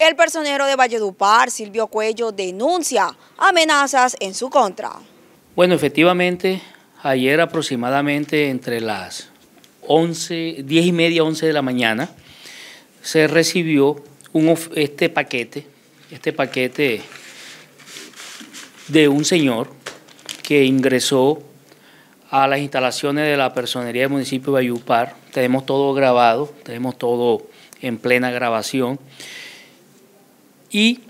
El personero de Valledupar, Silvio Cuello, denuncia amenazas en su contra. Bueno, efectivamente, ayer aproximadamente entre las 11, 10 y media, 11 de la mañana, se recibió este paquete, este paquete de un señor que ingresó a las instalaciones de la personería del municipio de Valledupar. Tenemos todo grabado, tenemos todo en plena grabación y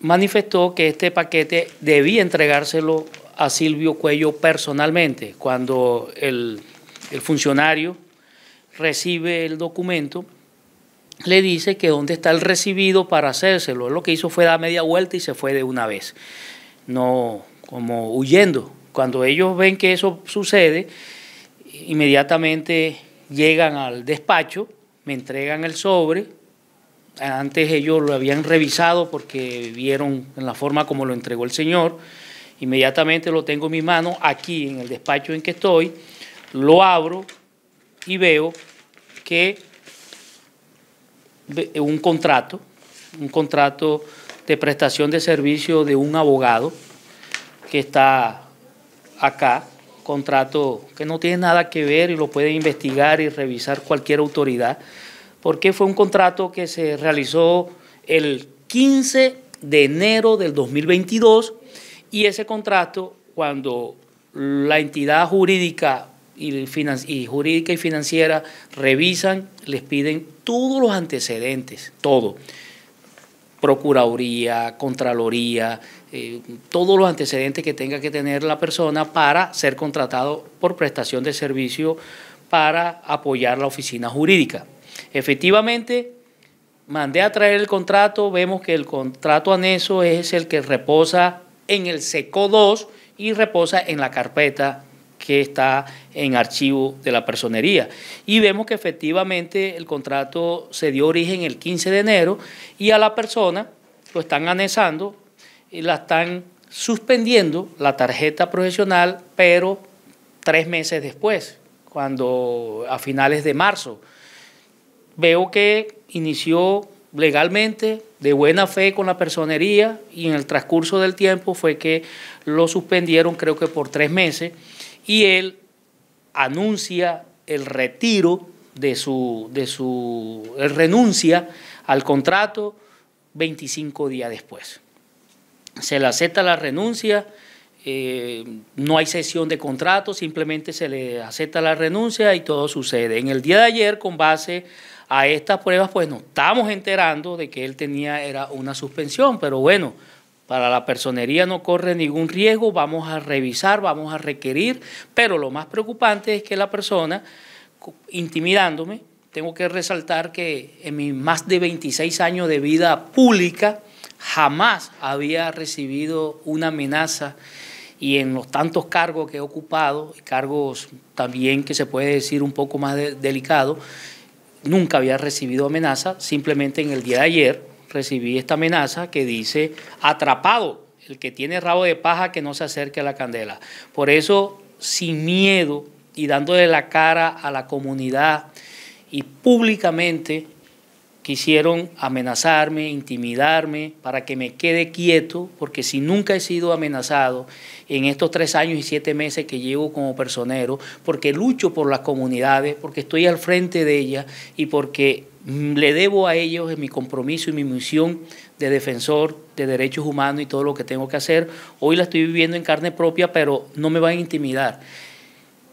manifestó que este paquete debía entregárselo a Silvio Cuello personalmente. Cuando el, funcionario recibe el documento, le dice que dónde está el recibido para hacérselo. Lo que hizo fue dar media vuelta y se fue de una vez, no como huyendo. Cuando ellos ven que eso sucede, inmediatamente llegan al despacho, me entregan el sobre, antes ellos lo habían revisado porque vieron en la forma como lo entregó el señor. Inmediatamente lo tengo en mi mano aquí en el despacho en que estoy. Lo abro y veo que un contrato, un contrato de prestación de servicio de un abogado que está acá, contrato que no tiene nada que ver y lo puede investigar y revisar cualquier autoridad porque fue un contrato que se realizó el 15 de enero del 2022 y ese contrato, cuando la entidad jurídica y, jurídica y financiera revisan, les piden todos los antecedentes, todo. Procuraduría, Contraloría, eh, todos los antecedentes que tenga que tener la persona para ser contratado por prestación de servicio para apoyar la oficina jurídica. Efectivamente, mandé a traer el contrato, vemos que el contrato anexo es el que reposa en el SECO 2 y reposa en la carpeta que está en archivo de la personería. Y vemos que efectivamente el contrato se dio origen el 15 de enero y a la persona lo están anexando y eh, la están suspendiendo la tarjeta profesional, pero tres meses después, cuando a finales de marzo veo que inició legalmente, de buena fe con la personería y en el transcurso del tiempo fue que lo suspendieron creo que por tres meses y él anuncia el retiro de su, de su renuncia al contrato 25 días después. Se le acepta la renuncia, eh, no hay sesión de contrato, simplemente se le acepta la renuncia y todo sucede. En el día de ayer, con base a estas pruebas pues nos estamos enterando de que él tenía era una suspensión, pero bueno, para la personería no corre ningún riesgo, vamos a revisar, vamos a requerir, pero lo más preocupante es que la persona, intimidándome, tengo que resaltar que en mis más de 26 años de vida pública jamás había recibido una amenaza y en los tantos cargos que he ocupado, cargos también que se puede decir un poco más delicado delicados, nunca había recibido amenaza, simplemente en el día de ayer recibí esta amenaza que dice, atrapado, el que tiene rabo de paja que no se acerque a la candela. Por eso, sin miedo y dándole la cara a la comunidad y públicamente quisieron amenazarme, intimidarme, para que me quede quieto, porque si nunca he sido amenazado en estos tres años y siete meses que llevo como personero, porque lucho por las comunidades, porque estoy al frente de ellas y porque le debo a ellos mi compromiso y mi misión de defensor de derechos humanos y todo lo que tengo que hacer. Hoy la estoy viviendo en carne propia, pero no me van a intimidar.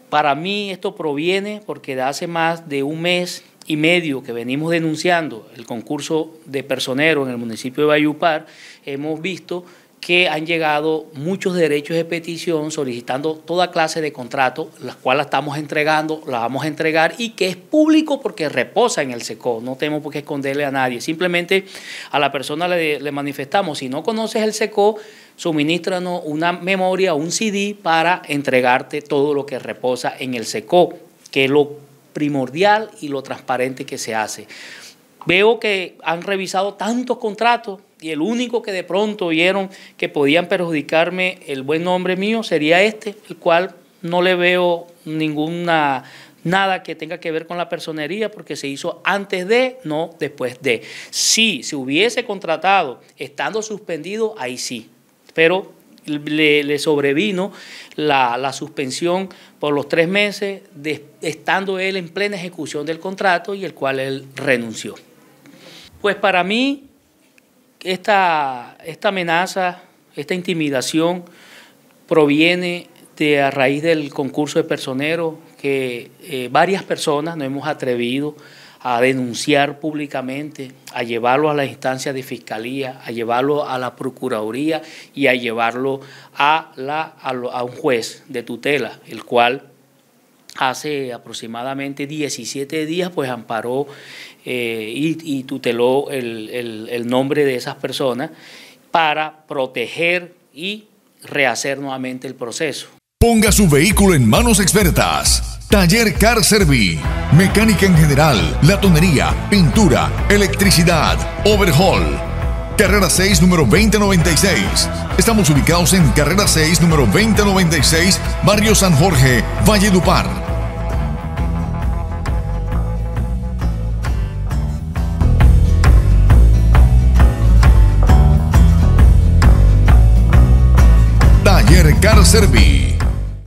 Para mí esto proviene porque de hace más de un mes y medio que venimos denunciando el concurso de personeros en el municipio de Bayupar, hemos visto que han llegado muchos derechos de petición solicitando toda clase de contratos, las cuales estamos entregando, las vamos a entregar y que es público porque reposa en el SECO. No tenemos por qué esconderle a nadie. Simplemente a la persona le, manifestamos, si no conoces el SECO, suministranos una memoria, un CD para entregarte todo lo que reposa en el SECO, que lo primordial y lo transparente que se hace. Veo que han revisado tantos contratos y el único que de pronto vieron que podían perjudicarme el buen nombre mío sería este, el cual no le veo ninguna nada que tenga que ver con la personería porque se hizo antes de, no después de. Si se hubiese contratado estando suspendido, ahí sí. Pero le, sobrevino la, la, suspensión por los tres meses, estando él en plena ejecución del contrato y el cual él renunció. Pues para mí, esta, esta amenaza, esta intimidación proviene de a raíz del concurso de personeros que eh, varias personas nos hemos atrevido a denunciar públicamente, a llevarlo a la instancia de fiscalía, a llevarlo a la Procuraduría y a llevarlo a, la, a, un juez de tutela, el cual hace aproximadamente 17 días, pues amparó eh, y, tuteló el, el, nombre de esas personas para proteger y rehacer nuevamente el proceso. Ponga su vehículo en manos expertas. Taller Car Servi. Mecánica en general, latonería, pintura, electricidad, overhaul. Carrera 6, número 2096. Estamos ubicados en Carrera 6, número 2096, Barrio San Jorge, Valle Dupar. Taller Car Servi.